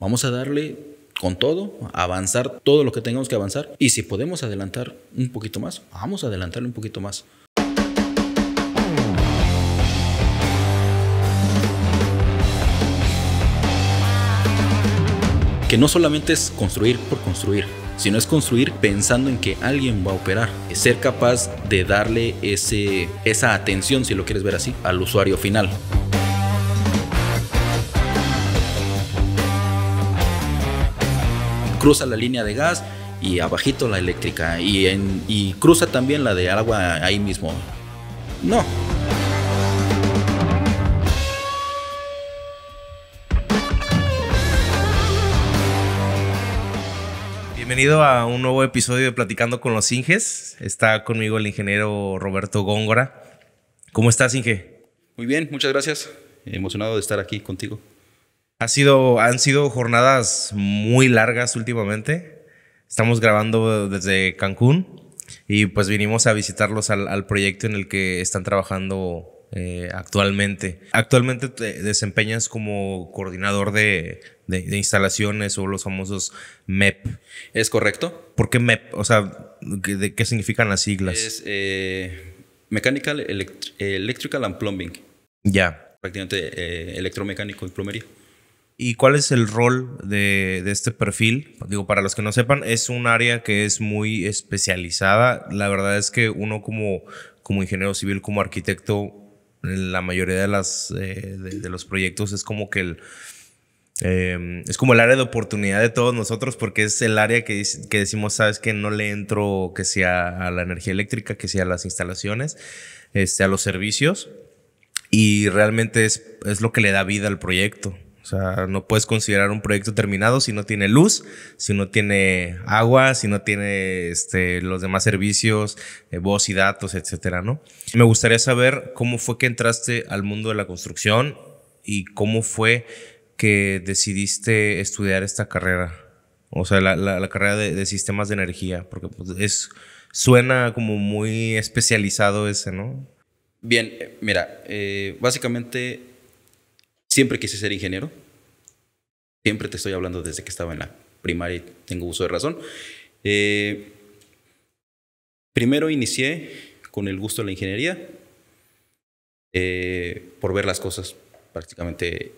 Vamos a darle con todo, avanzar todo lo que tengamos que avanzar. Y si podemos adelantar un poquito más, vamos a adelantarle un poquito más. Que no solamente es construir por construir, sino es construir pensando en que alguien va a operar, ser capaz de darle esa atención, si lo quieres ver así, al usuario final. cruza la línea de gas y abajito la eléctrica y, y cruza también la de agua ahí mismo. No. Bienvenido a un nuevo episodio de Platicando con los Inges. Está conmigo el ingeniero Roberto Góngora. ¿Cómo estás, Inge? Muy bien, muchas gracias. Emocionado de estar aquí contigo. Ha sido, han sido jornadas muy largas últimamente. Estamos grabando desde Cancún y pues vinimos a visitarlos al, proyecto en el que están trabajando eh, actualmente. Actualmente te desempeñas como coordinador de, instalaciones o los famosos MEP. ¿Es correcto? ¿Por qué MEP? O sea, ¿qué, de, qué significan las siglas? Es eh, Mechanical, Electrical and Plumbing. Ya. Prácticamente eh, electromecánico y plomería. ¿Y cuál es el rol de, este perfil? Digo, para los que no sepan, es un área que es muy especializada. La verdad es que uno como, como ingeniero civil, como arquitecto, en la mayoría de, las, eh, los proyectos es como que el... Em, es como el área de oportunidad de todos nosotros porque es el área que, que decimos, sabes que no le entro que sea a la energía eléctrica, que sea a las instalaciones, este, a los servicios y realmente es, es lo que le da vida al proyecto. O sea, no puedes considerar un proyecto terminado si no tiene luz, si no tiene agua, si no tiene este, los demás servicios, eh, voz y datos, etcétera, ¿no? Me gustaría saber cómo fue que entraste al mundo de la construcción y cómo fue que decidiste estudiar esta carrera, o sea, la, carrera de, sistemas de energía, porque pues, suena como muy especializado ese, ¿no? Bien, eh, mira, eh, básicamente siempre quise ser ingeniero. Siempre te estoy hablando desde que estaba en la primaria y tengo uso de razón. Eh, primero inicié con el gusto de la ingeniería, eh, por ver las cosas, prácticamente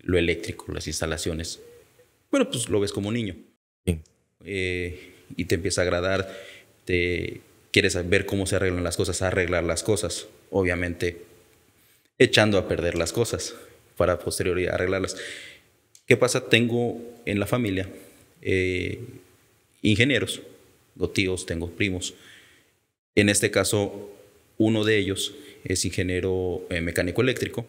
lo eléctrico, las instalaciones. Bueno, pues lo ves como niño. Eh, y te empieza a agradar, te quieres ver cómo se arreglan las cosas, arreglar las cosas, obviamente echando a perder las cosas para posteriormente arreglarlas. ¿Qué pasa? Tengo en la familia eh, ingenieros, tengo tíos, tengo primos. En este caso, uno de ellos es ingeniero eh, mecánico eléctrico,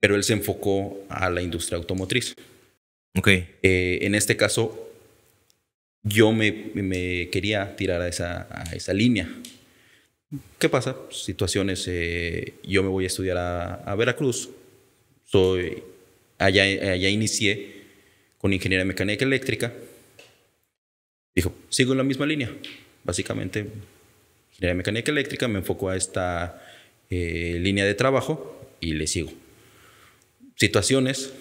pero él se enfocó a la industria automotriz. Ok. Eh, en este caso, yo me, quería tirar a esa, línea. ¿Qué pasa? Situaciones, yo me voy a estudiar a Veracruz, soy allá, inicié con ingeniería mecánica eléctrica. Dijo, sigo en la misma línea. Básicamente, ingeniería mecánica eléctrica, me enfocó a esta eh, línea de trabajo y le sigo. Situaciones,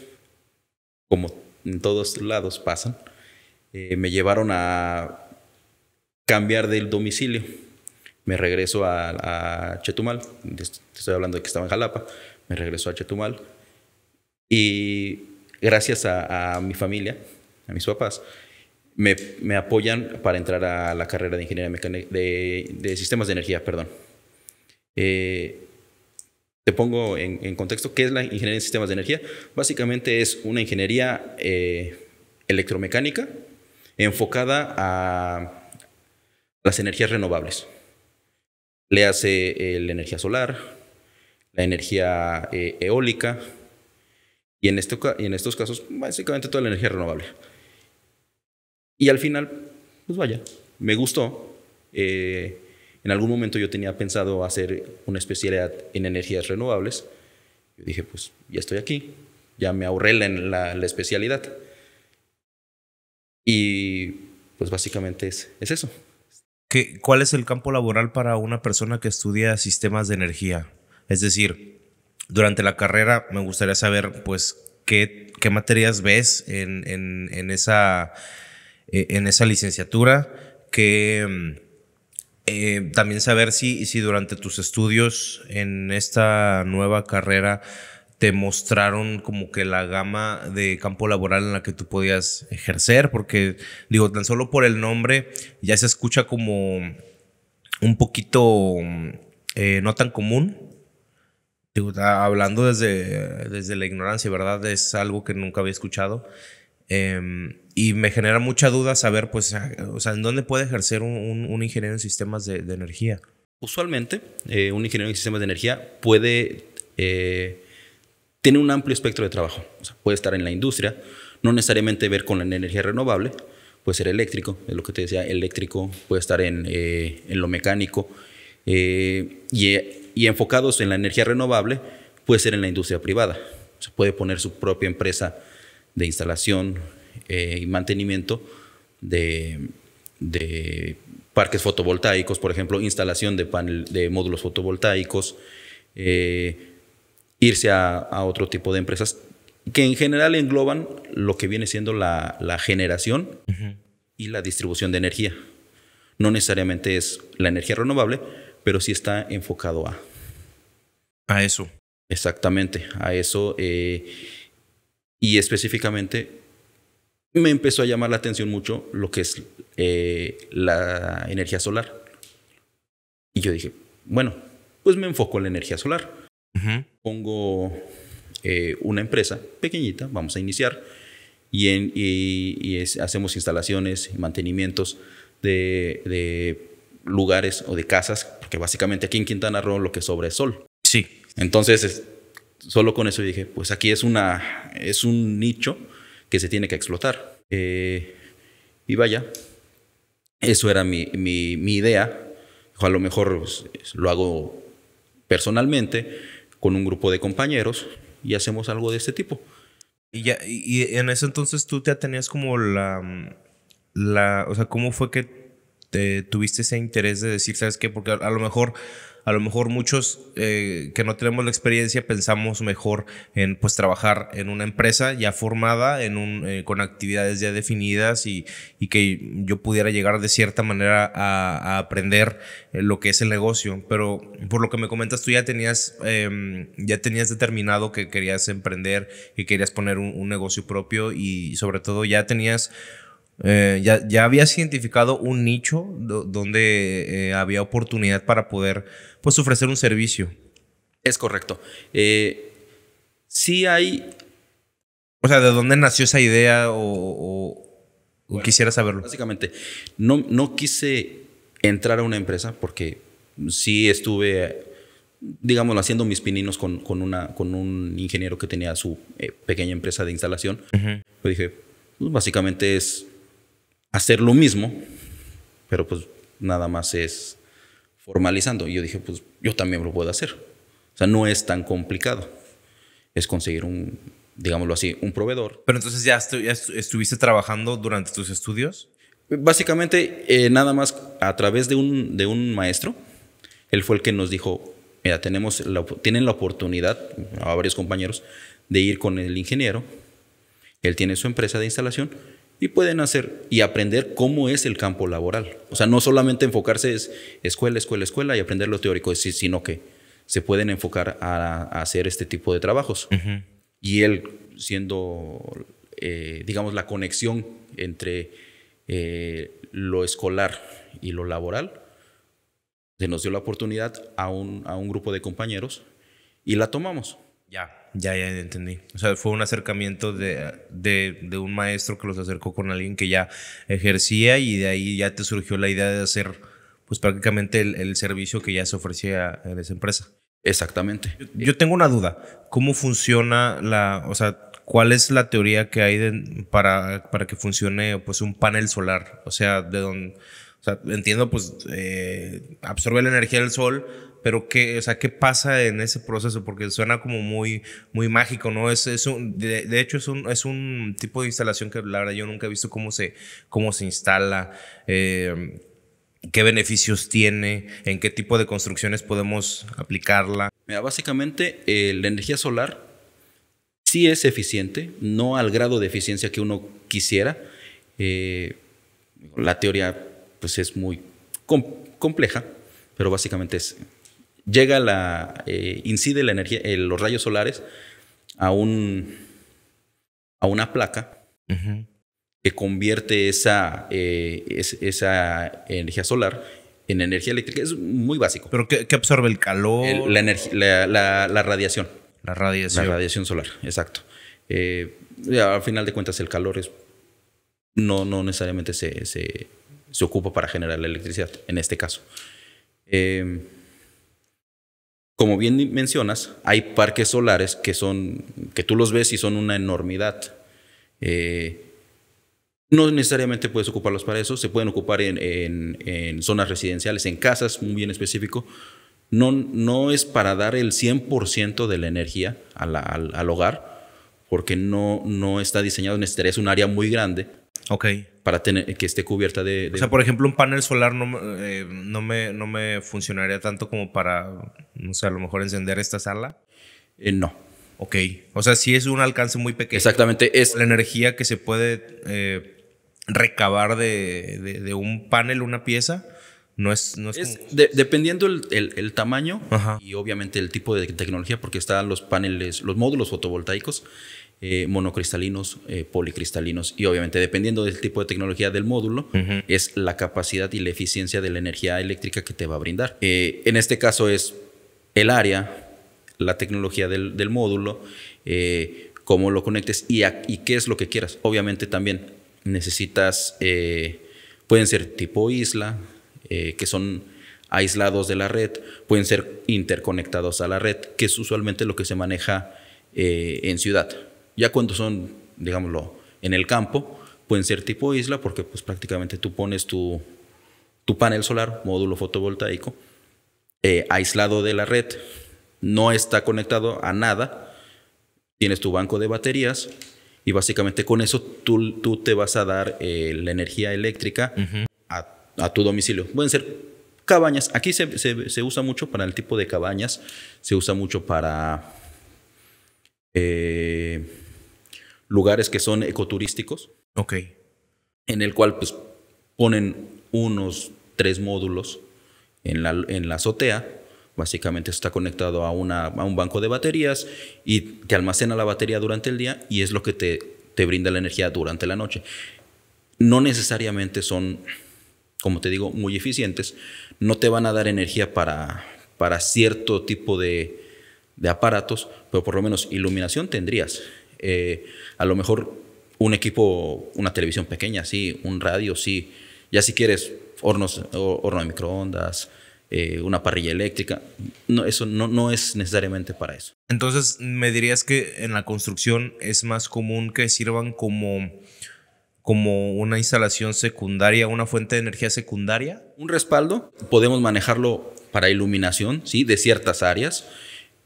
como en todos lados pasan, eh, me llevaron a cambiar del domicilio. Me regreso a, Chetumal, estoy hablando de que estaba en Jalapa, me regreso a Chetumal, y gracias a, mi familia, a mis papás, me, apoyan para entrar a la carrera de ingeniería de, sistemas de energía, perdón. Eh, te pongo en, contexto, ¿qué es la ingeniería de sistemas de energía? Básicamente es una ingeniería eh, electromecánica enfocada a las energías renovables. Le hace eh, la energía solar, la energía eólica, y en, este y en estos casos, básicamente toda la energía renovable. Y al final, pues vaya, me gustó. Eh, en algún momento yo tenía pensado hacer una especialidad en energías renovables. Yo dije, pues ya estoy aquí, ya me ahorré la, la, especialidad. Y pues básicamente es, es eso. ¿Qué, ¿Cuál es el campo laboral para una persona que estudia sistemas de energía? Es decir, durante la carrera me gustaría saber, pues, qué, materias ves eh, en, esa, licenciatura, que... Mm, eh, también saber si, si durante tus estudios en esta nueva carrera te mostraron como que la gama de campo laboral en la que tú podías ejercer, porque digo, tan solo por el nombre ya se escucha como un poquito mm, eh, no tan común, Ah, hablando desde, desde la ignorancia, ¿verdad? Es algo que nunca había escuchado. Em, y me genera mucha duda saber, pues, ah, o sea, ¿en dónde puede ejercer un, ingeniero en sistemas de, energía? Usualmente, eh, un ingeniero en sistemas de energía puede... tener eh, tiene un amplio espectro de trabajo. puede estar en la industria, no necesariamente ver con la energía renovable, puede ser eléctrico, es lo que te decía, eléctrico, puede estar en, eh, lo mecánico. y y enfocados en la energía renovable, puede ser en la industria privada. Se puede poner su propia empresa de instalación eh, y mantenimiento de, parques fotovoltaicos, por ejemplo, instalación de, panel, de módulos fotovoltaicos, eh, irse a, otro tipo de empresas que en general engloban lo que viene siendo la, generación y la distribución de energía. No necesariamente es la energía renovable, pero sí está enfocado a. A eso. Exactamente, a eso. Eh, y específicamente me empezó a llamar la atención mucho lo que es eh, la energía solar. Y yo dije, bueno, pues me enfoco en la energía solar. Pongo eh, una empresa pequeñita, vamos a iniciar, y, en, y, y hacemos instalaciones, mantenimientos de lugares o de casas, porque básicamente aquí en Quintana Roo lo que sobra es sol. Sí. Entonces, solo con eso dije, pues aquí es, una, es un nicho que se tiene que explotar. Eh, y vaya, eso era mi, mi, mi idea. O a lo mejor pues, lo hago personalmente con un grupo de compañeros y hacemos algo de este tipo. Y, ya, y en ese entonces tú te tenías como la, la, o sea, ¿cómo fue que tuviste ese interés de decir, ¿sabes qué? Porque a, lo mejor, a lo mejor muchos eh, que no tenemos la experiencia pensamos mejor en pues trabajar en una empresa ya formada, en un, eh, con actividades ya definidas y, que yo pudiera llegar de cierta manera a, aprender eh, lo que es el negocio. Pero por lo que me comentas, tú ya tenías, em, ya tenías determinado que querías emprender y querías poner un negocio propio y sobre todo ya tenías eh, ya, ya habías identificado un nicho donde eh, había oportunidad para poder pues, ofrecer un servicio. Es correcto. Eh, sí hay... O sea, ¿de dónde nació esa idea o, quisiera saberlo? Básicamente, no, no quise entrar a una empresa porque sí estuve digamos, haciendo mis pininos con, con, una, con un ingeniero que tenía su pequeña empresa de instalación. dije, pues, básicamente es hacer lo mismo, pero pues nada más es formalizando. Y yo dije, pues yo también lo puedo hacer. O sea, no es tan complicado. Es conseguir un, digámoslo así, un proveedor. Pero entonces ya, estuviste trabajando durante tus estudios. Básicamente, eh, nada más a través de un, de un maestro, él fue el que nos dijo, mira, tenemos tienen la oportunidad, a varios compañeros, de ir con el ingeniero, él tiene su empresa de instalación, y pueden hacer y aprender cómo es el campo laboral. O sea, no solamente enfocarse es escuela, escuela, escuela y aprender lo teórico, sino que se pueden enfocar a, hacer este tipo de trabajos. Y él siendo, eh, digamos, la conexión entre eh, lo escolar y lo laboral, se nos dio la oportunidad a un, a un grupo de compañeros y la tomamos. Ya, ya, ya entendí. O sea, fue un acercamiento de, de, un maestro que los acercó con alguien que ya ejercía y de ahí ya te surgió la idea de hacer pues prácticamente el, el servicio que ya se ofrecía en esa empresa. Exactamente. Yo, tengo una duda. ¿Cómo funciona la, o sea, cuál es la teoría que hay para, para que funcione pues un panel solar? O sea, de donde entiendo, pues eh, absorbe la energía del sol, pero ¿qué, o ¿qué pasa en ese proceso? Porque suena como muy, muy mágico, ¿no? Es, es de, hecho, es un, es un tipo de instalación que la verdad yo nunca he visto cómo se, cómo se instala. Eh, ¿Qué beneficios tiene? ¿En qué tipo de construcciones podemos aplicarla? básicamente eh, la energía solar sí es eficiente, no al grado de eficiencia que uno quisiera. la teoría pues, es muy compleja, pero básicamente es, llega la, eh, incide la energía, eh, los rayos solares a, un, a una placa que convierte esa, eh, esa energía solar en energía eléctrica. Es muy básico. ¿Pero qué, absorbe el calor? la, la, la, radiación. La radiación. La radiación solar, exacto. al final de cuentas el calor es, no, no necesariamente se se ocupa para generar la electricidad, en este caso. Em, como bien mencionas, hay parques solares que son, que tú los ves y son una enormidad. Eh, no necesariamente puedes ocuparlos para eso, se pueden ocupar en, zonas residenciales, en casas, muy bien específico. No, no es para dar el 100% de la energía al, hogar, porque no, no está diseñado, necesitarías un área muy grande. Ok para tener, que esté cubierta de, O sea, por ejemplo, un panel solar no, eh, no, me, no me funcionaría tanto como para, no sé, a lo mejor encender esta sala. Eh, no. Ok, o sea, sí es un alcance muy pequeño. Exactamente, es... La energía que se puede eh, recabar de, de, un panel, una pieza, no es... No es, dependiendo el, el, tamaño y obviamente el tipo de tecnología, porque están los paneles, los módulos fotovoltaicos, eh, monocristalinos, eh, policristalinos. Y obviamente, dependiendo del tipo de tecnología del módulo, es la capacidad y la eficiencia de la energía eléctrica que te va a brindar. Eh, en este caso es el área, la tecnología del, módulo, cómo lo conectes y, y, qué es lo que quieras. Obviamente también necesitas, pueden ser tipo isla, que son aislados de la red, pueden ser interconectados a la red, que es usualmente lo que se maneja en ciudad. Ya cuando son, digámoslo, en el campo, pueden ser tipo isla porque pues prácticamente tú pones tu, tu panel solar, módulo fotovoltaico, eh, aislado de la red, no está conectado a nada, tienes tu banco de baterías y básicamente con eso tú, tú te vas a dar eh, la energía eléctrica a, tu domicilio. Pueden ser cabañas, aquí se, se, usa mucho para el tipo de cabañas, se usa mucho para... Eh, lugares que son ecoturísticos. Ok. En el cual pues ponen unos tres módulos en la, en la azotea. Básicamente está conectado a, una, a un banco de baterías y te almacena la batería durante el día y es lo que te, te brinda la energía durante la noche. No necesariamente son, como te digo, muy eficientes. No te van a dar energía para, para cierto tipo de, de aparatos, pero por lo menos iluminación tendrías. Eh, a lo mejor un equipo, una televisión pequeña, sí, un radio, sí. Ya si quieres hornos, horno de microondas, eh, una parrilla eléctrica, no, eso no, es necesariamente para eso. Entonces, ¿me dirías que en la construcción es más común que sirvan como como una instalación secundaria, una fuente de energía secundaria? Un respaldo, podemos manejarlo para iluminación, ¿sí? De ciertas áreas.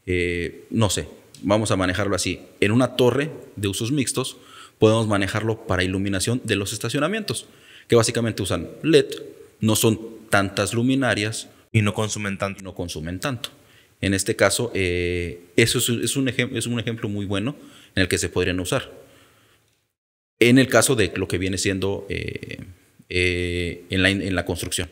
Eh, no sé, vamos a manejarlo así, en una torre de usos mixtos podemos manejarlo para iluminación de los estacionamientos, que básicamente usan LED, no son tantas luminarias. Y no consumen tanto. No consumen tanto. En este caso, eh, eso es, un es un ejemplo muy bueno en el que se podrían usar. En el caso de lo que viene siendo eh, eh, en, la, construcción.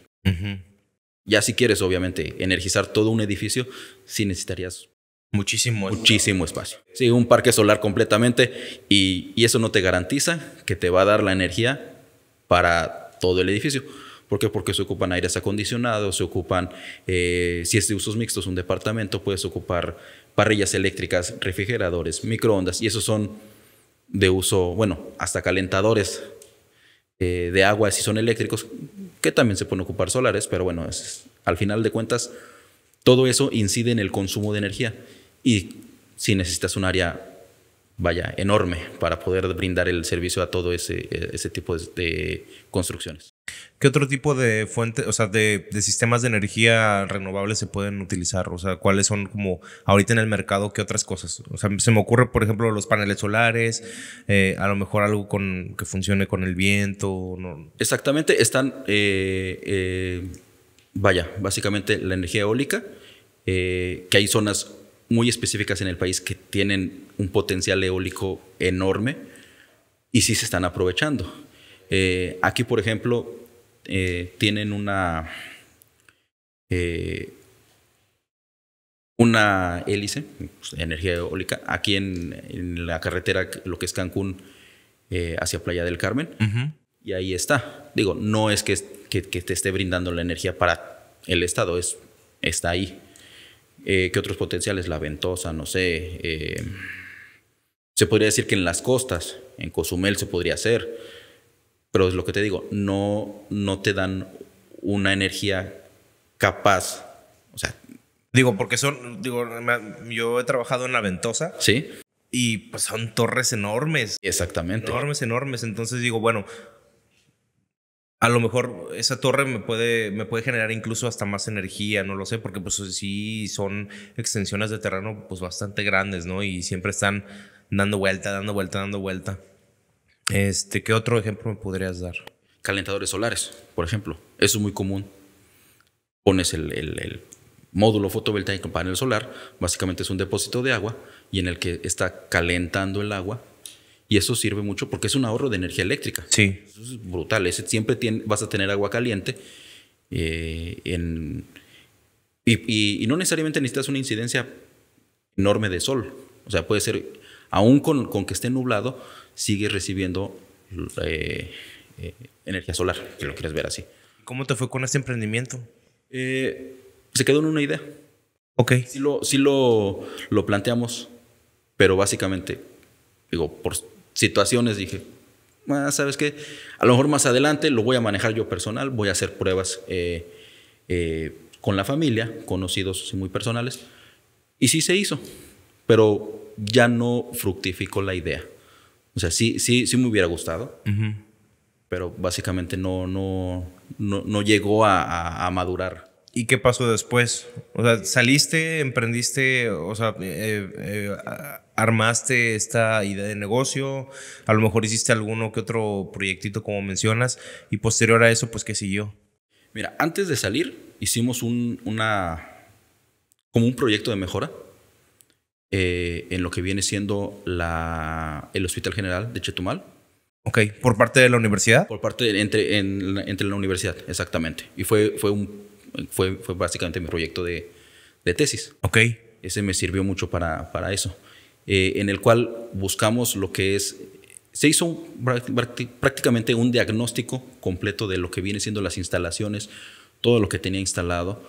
Ya si quieres, obviamente, energizar todo un edificio, sí necesitarías Muchísimo espacio. Muchísimo espacio. Sí, un parque solar completamente y, eso no te garantiza que te va a dar la energía para todo el edificio. ¿Por qué? Porque se ocupan aires acondicionados, se ocupan, eh, si es de usos mixtos, un departamento, puedes ocupar parrillas eléctricas, refrigeradores, microondas, y esos son de uso, bueno, hasta calentadores eh, de agua si son eléctricos, que también se pueden ocupar solares, pero bueno, al final de cuentas, todo eso incide en el consumo de energía. Y si necesitas un área, vaya, enorme para poder brindar el servicio a todo ese, e, ese tipo de, construcciones. ¿Qué otro tipo de fuentes, o sea, de, de, sistemas de energía renovables se pueden utilizar? O sea, ¿cuáles son como ahorita en el mercado, qué otras cosas? O sea, se me ocurre, por ejemplo, los paneles solares, eh, a lo mejor algo con, que funcione con el viento. Exactamente, están, eh, eh, vaya, básicamente la energía eólica, que hay zonas muy específicas en el país que tienen un potencial eólico enorme y sí se están aprovechando. Eh, aquí, por ejemplo, eh, tienen una, eh, una hélice, pues, energía eólica, aquí en, la carretera, lo que es Cancún, hacia Playa del Carmen, y ahí está. Digo, no es que, que te esté brindando la energía para el Estado, es, está ahí. Eh, ¿Qué otros potenciales? La ventosa, no sé. Eh, se podría decir que en las costas, en Cozumel se podría hacer. Pero es lo que te digo, no, no te dan una energía capaz. O sea. Digo, porque son. Digo, yo he trabajado en la ventosa. Sí. Y pues son torres enormes. Exactamente. Enormes, enormes. Entonces digo, bueno, a lo mejor esa torre me puede, me puede generar incluso hasta más energía, no lo sé, porque pues sí son extensiones de terreno pues bastante grandes, ¿no? Y siempre están dando vuelta, dando vuelta, dando vuelta. Este, ¿qué otro ejemplo me podrías dar? Calentadores solares, por ejemplo. Eso es muy común. Pones el, el, el módulo fotovoltaico, panel solar, básicamente es un depósito de agua y en el que está calentando el agua y eso sirve mucho porque es un ahorro de energía eléctrica. Sí. Eso es brutal. siempre tiene, vas a tener agua caliente. Eh, y, no necesariamente necesitas una incidencia enorme de sol. O sea, puede ser, aún con, que esté nublado, sigues recibiendo eh, eh, energía solar, que lo quieres ver así. ¿Cómo te fue con este emprendimiento? se quedó en una idea. Ok. Sí lo, lo planteamos, pero básicamente, digo, por situaciones dije, ah, ¿sabes que A lo mejor más adelante lo voy a manejar yo personal, voy a hacer pruebas eh, eh, con la familia, conocidos y muy personales. Y sí se hizo, pero ya no fructificó la idea. O sea, sí, sí, sí me hubiera gustado, pero básicamente no, no, no, llegó a, madurar. ¿Y qué pasó después? O sea, saliste, emprendiste, o sea, eh, eh armaste esta idea de negocio, a lo mejor hiciste alguno que otro proyectito como mencionas, y posterior a eso, pues, ¿qué siguió? Mira, antes de salir, hicimos un, una, como un proyecto de mejora eh, en lo que viene siendo la, el Hospital General de Chetumal. Ok, ¿por parte de la universidad? Por parte, de, entre, entre la universidad, exactamente. Y fue, fue, un, fue, fue básicamente mi proyecto de, de tesis. Ok. Ese me sirvió mucho para, para eso. Eh, en el cual buscamos lo que es se hizo prácticamente un diagnóstico completo de lo que viene siendo las instalaciones, todo lo que tenía instalado,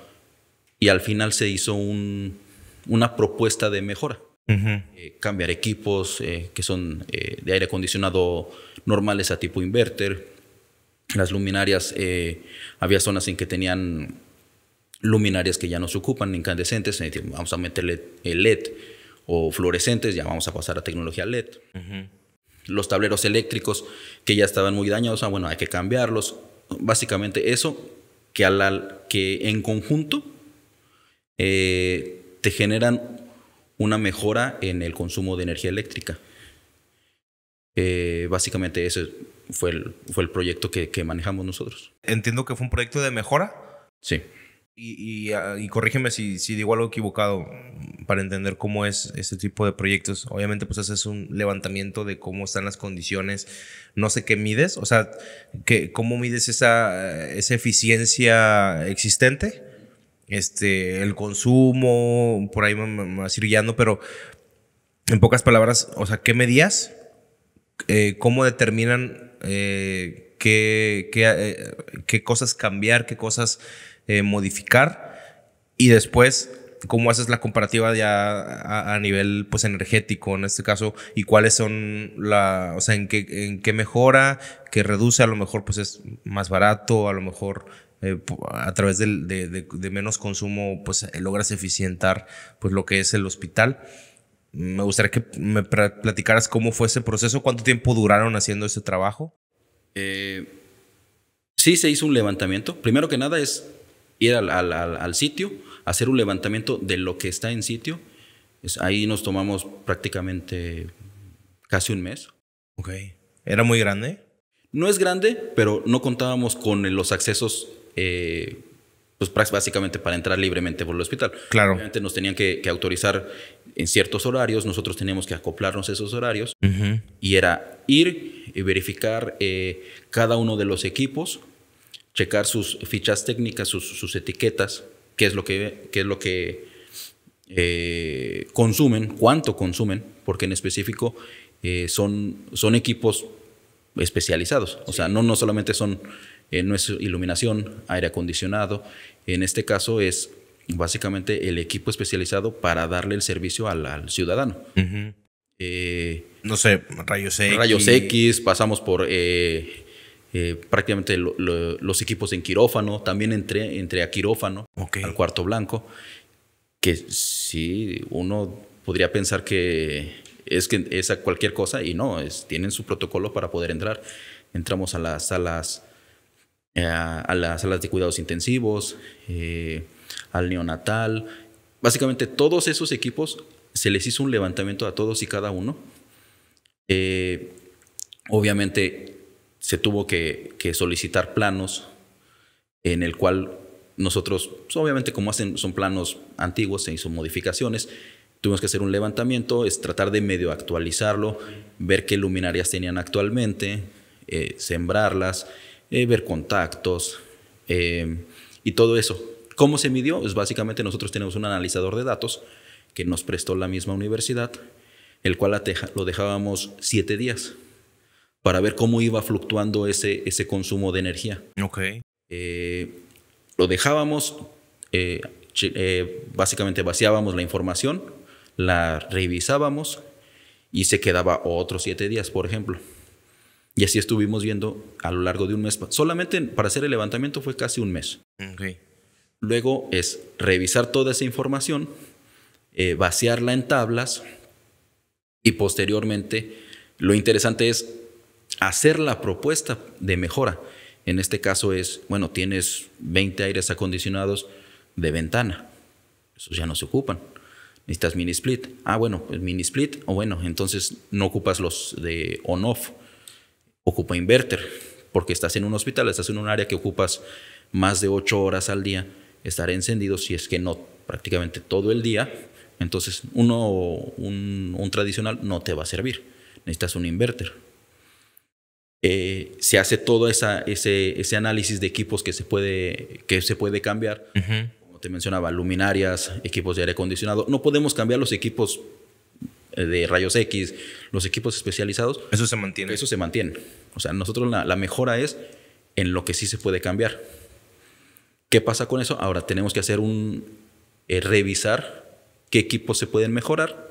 y al final se hizo una propuesta de mejora. Eh, cambiar equipos eh, que son de aire acondicionado normales a tipo inverter. Las luminarias, había zonas en que tenían luminarias que ya no se ocupan, incandescentes, vamos a meterle LED o fluorescentes, ya vamos a pasar a tecnología LED. Los tableros eléctricos que ya estaban muy dañados, ah, bueno, hay que cambiarlos. Básicamente eso que, que en conjunto eh, te generan una mejora en el consumo de energía eléctrica. Eh, básicamente ese fue el, fue el proyecto que, que manejamos nosotros. Entiendo que fue un proyecto de mejora. Sí. Y, ah, y, corrígeme si, si, digo algo equivocado mm, para entender cómo es este tipo de proyectos. Obviamente, pues haces un levantamiento de cómo están las condiciones. No sé qué mides, o sea, que, ¿cómo mides esa, esa eficiencia existente? Este, el consumo, por ahí me, a ir guiando, pero en pocas palabras, o sea, ¿qué medías? Eh, ¿Cómo determinan eh, qué, qué, eh, qué cosas cambiar, qué cosas eh, modificar. Y después, ¿cómo haces la comparativa ya a, nivel pues, energético en este caso? ¿Y cuáles son la, o sea, en qué, en qué mejora, qué reduce? A lo mejor pues es más barato, a lo mejor eh, a través de, menos consumo, pues eh, logras eficientar pues, lo que es el hospital. Me gustaría que me platicaras cómo fue ese proceso, cuánto tiempo duraron haciendo ese trabajo. sí, se hizo un levantamiento. Primero que nada es ir al, sitio, hacer un levantamiento de lo que está en sitio. Es, ahí nos tomamos prácticamente casi un mes. Ok. ¿Era muy grande? No es grande, pero no contábamos con los accesos, eh, pues básicamente para entrar libremente por el hospital. Claro. Obviamente nos tenían que, autorizar en ciertos horarios, nosotros teníamos que acoplarnos a esos horarios y era ir y verificar eh, cada uno de los equipos, checar sus fichas técnicas, sus, etiquetas, qué es lo que, es lo que eh, consumen, cuánto consumen, porque en específico eh, son, son equipos especializados. O sea, no, no solamente son, eh, no es iluminación, aire acondicionado. En este caso es básicamente el equipo especializado para darle el servicio al, ciudadano. no sé, rayos X. Rayos X, pasamos por eh, eh, prácticamente los equipos en quirófano, también entré, entre a quirófano, al cuarto blanco, que sí, uno podría pensar que es, que es cualquier cosa y no, es, tienen su protocolo para poder entrar. Entramos a las salas, eh, a las salas de cuidados intensivos, eh, al neonatal. Básicamente todos esos equipos se les hizo un levantamiento a todos y cada uno. obviamente se tuvo que, solicitar planos en el cual nosotros, pues, obviamente como hacen, son planos antiguos, se hizo modificaciones, tuvimos que hacer un levantamiento, es tratar de medio actualizarlo, ver qué luminarias tenían actualmente, eh, sembrarlas, eh, ver contactos eh, y todo eso. ¿Cómo se midió? Pues básicamente nosotros tenemos un analizador de datos que nos prestó la misma universidad, el cual lo dejábamos siete días para ver cómo iba fluctuando ese, ese consumo de energía. Ok. Eh, lo dejábamos, eh, eh, básicamente vaciábamos la información, la revisábamos y se quedaba otros siete días, por ejemplo. Y así estuvimos viendo a lo largo de un mes. Solamente para hacer el levantamiento fue casi un mes. Okay. Luego es revisar toda esa información, vaciarla en tablas y posteriormente lo interesante es hacer la propuesta de mejora. En este caso es, bueno, tienes 20 aires acondicionados de ventana. Esos ya no se ocupan. Necesitas mini split. Ah, bueno, pues mini split. O bueno, entonces no ocupas los de on-off. Ocupa inverter. Porque estás en un hospital, estás en un área que ocupas más de 8 horas al día. Estar encendido si es que no prácticamente todo el día. Entonces, uno, un, un tradicional no te va a servir. Necesitas un inverter eh, se hace todo ese, análisis de equipos que se puede, que se puede cambiar. Como te mencionaba, luminarias, equipos de aire acondicionado. No podemos cambiar los equipos eh, de rayos X, los equipos especializados. Eso se mantiene. Eso se mantiene. O sea, nosotros la, mejora es en lo que sí se puede cambiar. ¿Qué pasa con eso? Ahora tenemos que hacer un, eh, revisar qué equipos se pueden mejorar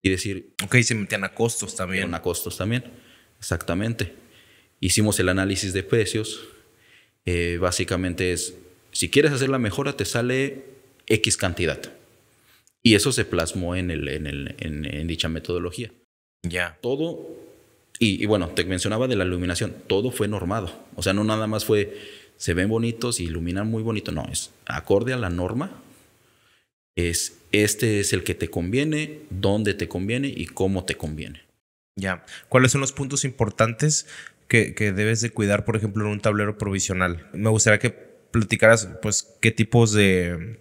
y decir... Ok, se metían a costos también. a costos también. Exactamente. Hicimos el análisis de precios. Eh, básicamente es, si quieres hacer la mejora, te sale X cantidad. Y eso se plasmó en, el, en, dicha metodología. Ya. Todo, y, y, bueno, te mencionaba de la iluminación, todo fue normado. O sea, no nada más fue, se ven bonitos y iluminan muy bonito. No, es acorde a la norma. Es, este es el que te conviene, dónde te conviene y cómo te conviene. Ya. ¿Cuáles son los puntos importantes que, debes de cuidar, por ejemplo, en un tablero provisional? Me gustaría que platicaras, pues, qué tipos de,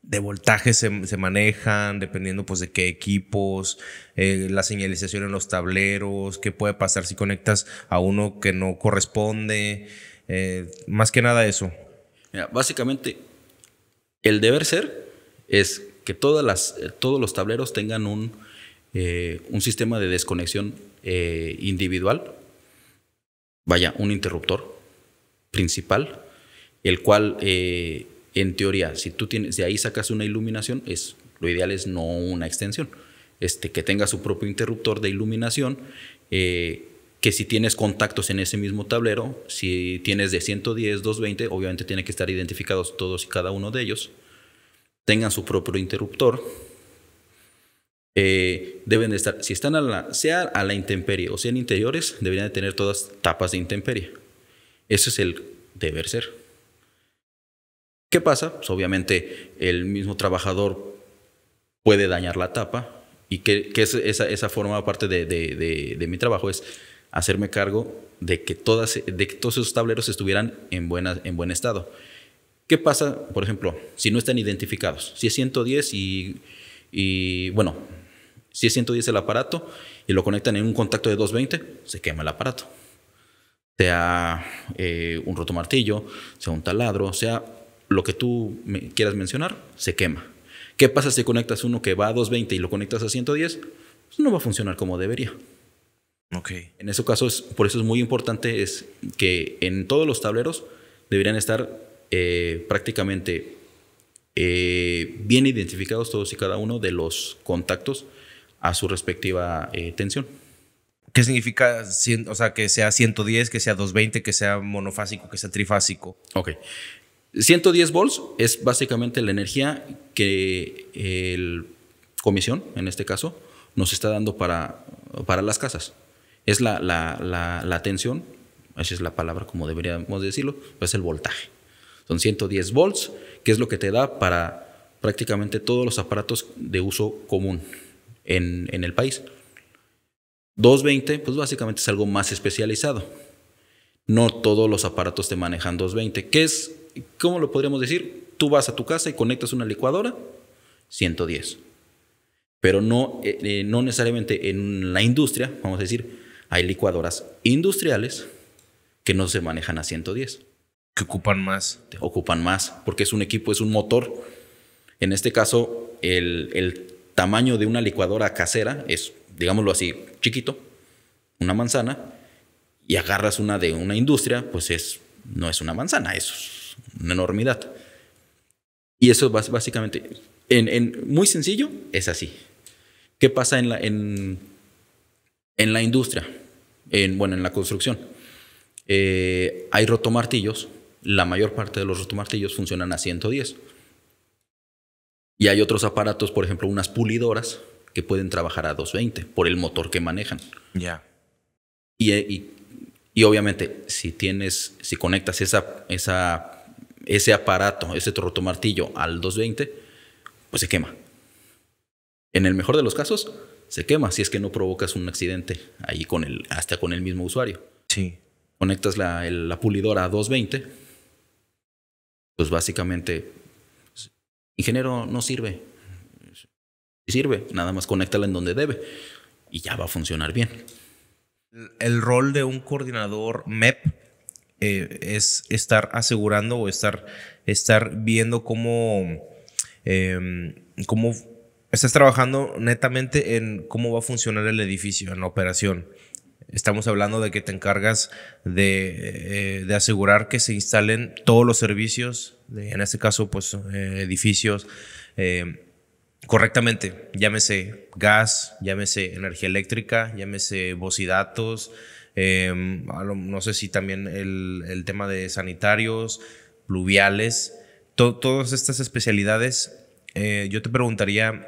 de voltajes se, manejan, dependiendo, pues, de qué equipos, eh, la señalización en los tableros, qué puede pasar si conectas a uno que no corresponde, eh, más que nada eso. básicamente, el deber ser es que todas las, eh, todos los tableros tengan un eh, un sistema de desconexión eh, individual, vaya, un interruptor principal, el cual eh, en teoría, si tú tienes, de ahí sacas una iluminación, es, lo ideal es no una extensión, este, que tenga su propio interruptor de iluminación, que si tienes contactos en ese mismo tablero, si tienes de 110, 220, obviamente tiene que estar identificados todos y cada uno de ellos, tengan su propio interruptor, eh, deben de estar, si están a la, sea a la intemperie o sea en interiores, deberían de tener todas tapas de intemperie. Ese es el deber ser. ¿Qué pasa? Pues obviamente el mismo trabajador puede dañar la tapa y que, es, esa, forma parte de, de, mi trabajo es hacerme cargo de que, todas, de que todos esos tableros estuvieran en, buena, en buen estado. ¿Qué pasa, por ejemplo, si no están identificados? Si es 110 y, y bueno, si es 110 el aparato y lo conectan en un contacto de 220, se quema el aparato. Sea eh, un martillo sea un taladro, sea lo que tú quieras mencionar, se quema. ¿Qué pasa si conectas uno que va a 220 y lo conectas a 110? Pues no va a funcionar como debería. Ok. En ese caso, por eso es muy importante es que en todos los tableros deberían estar eh, prácticamente eh, bien identificados todos y cada uno de los contactos a su respectiva eh, tensión. ¿Qué significa, o sea, que sea 110, que sea 220, que sea monofásico, que sea trifásico? Ok. 110 volts es básicamente la energía que eh, el comisión, en este caso, nos está dando para, para las casas. Es la, la tensión, esa es la palabra como deberíamos decirlo, es el voltaje. Son 110 volts, que es lo que te da para prácticamente todos los aparatos de uso común en, en el país. 220, pues básicamente es algo más especializado. No todos los aparatos te manejan 220, ¿Qué es, ¿cómo lo podríamos decir? Tú vas a tu casa y conectas una licuadora, 110. Pero no, eh, eh, no necesariamente en la industria, vamos a decir, hay licuadoras industriales que no se manejan a 110. Que ocupan más. ocupan más, porque es un equipo, es un motor. En este caso, el, el tamaño de una licuadora casera, es, digámoslo así, chiquito, una manzana, y agarras una de una industria, pues es, no es una manzana, es una enormidad. Y eso es básicamente, en, muy sencillo, es así. ¿Qué pasa en la, en, la industria? En, bueno, en la construcción. Eh, hay rotomartillos, la mayor parte de los rotomartillos funcionan a 110 y hay otros aparatos, por ejemplo, unas pulidoras que pueden trabajar a 220 por el motor que manejan. Ya. Eh, y, y, obviamente, si tienes, si conectas esa, esa, ese aparato, ese martillo al 220, pues se quema. En el mejor de los casos, se quema si es que no provocas un accidente ahí con el, hasta con el mismo usuario. Sí. Conectas la, la pulidora a 220, pues básicamente ingeniero, no sirve. Sirve, nada más conéctala en donde debe y ya va a funcionar bien. El rol de un coordinador MEP eh, es estar asegurando o estar, estar viendo em, cómo, estás trabajando netamente en cómo va a funcionar el edificio, en la operación. Estamos hablando de que te encargas de, eh, de asegurar que se instalen todos los servicios en este caso, pues eh, edificios, eh, correctamente, llámese gas, llámese energía eléctrica, llámese bocidatos, eh, no sé si también el, tema de sanitarios, pluviales, todas estas especialidades, eh, yo te preguntaría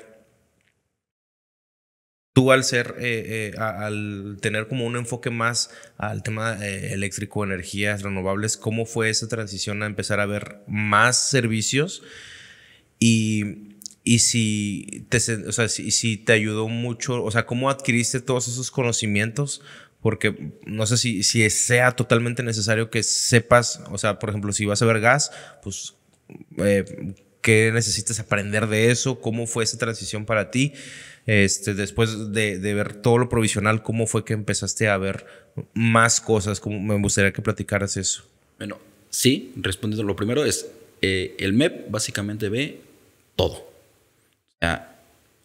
Tú al ser, eh, eh, al tener como un enfoque más al tema eh, eléctrico, energías renovables, ¿cómo fue esa transición a empezar a ver más servicios? Y, y si, te, o sea, si, si te ayudó mucho, o sea, ¿cómo adquiriste todos esos conocimientos? porque no sé si, si, sea totalmente necesario que sepas, o sea, por ejemplo, si vas a ver gas, pues, ¿qué necesitas aprender de eso? ¿Cómo fue esa transición para ti? Este, después de, ver todo lo provisional, ¿cómo fue que empezaste a ver más cosas? me gustaría que platicaras eso. Bueno, sí, respondiendo lo primero es, eh, el MEP básicamente ve todo. O sea,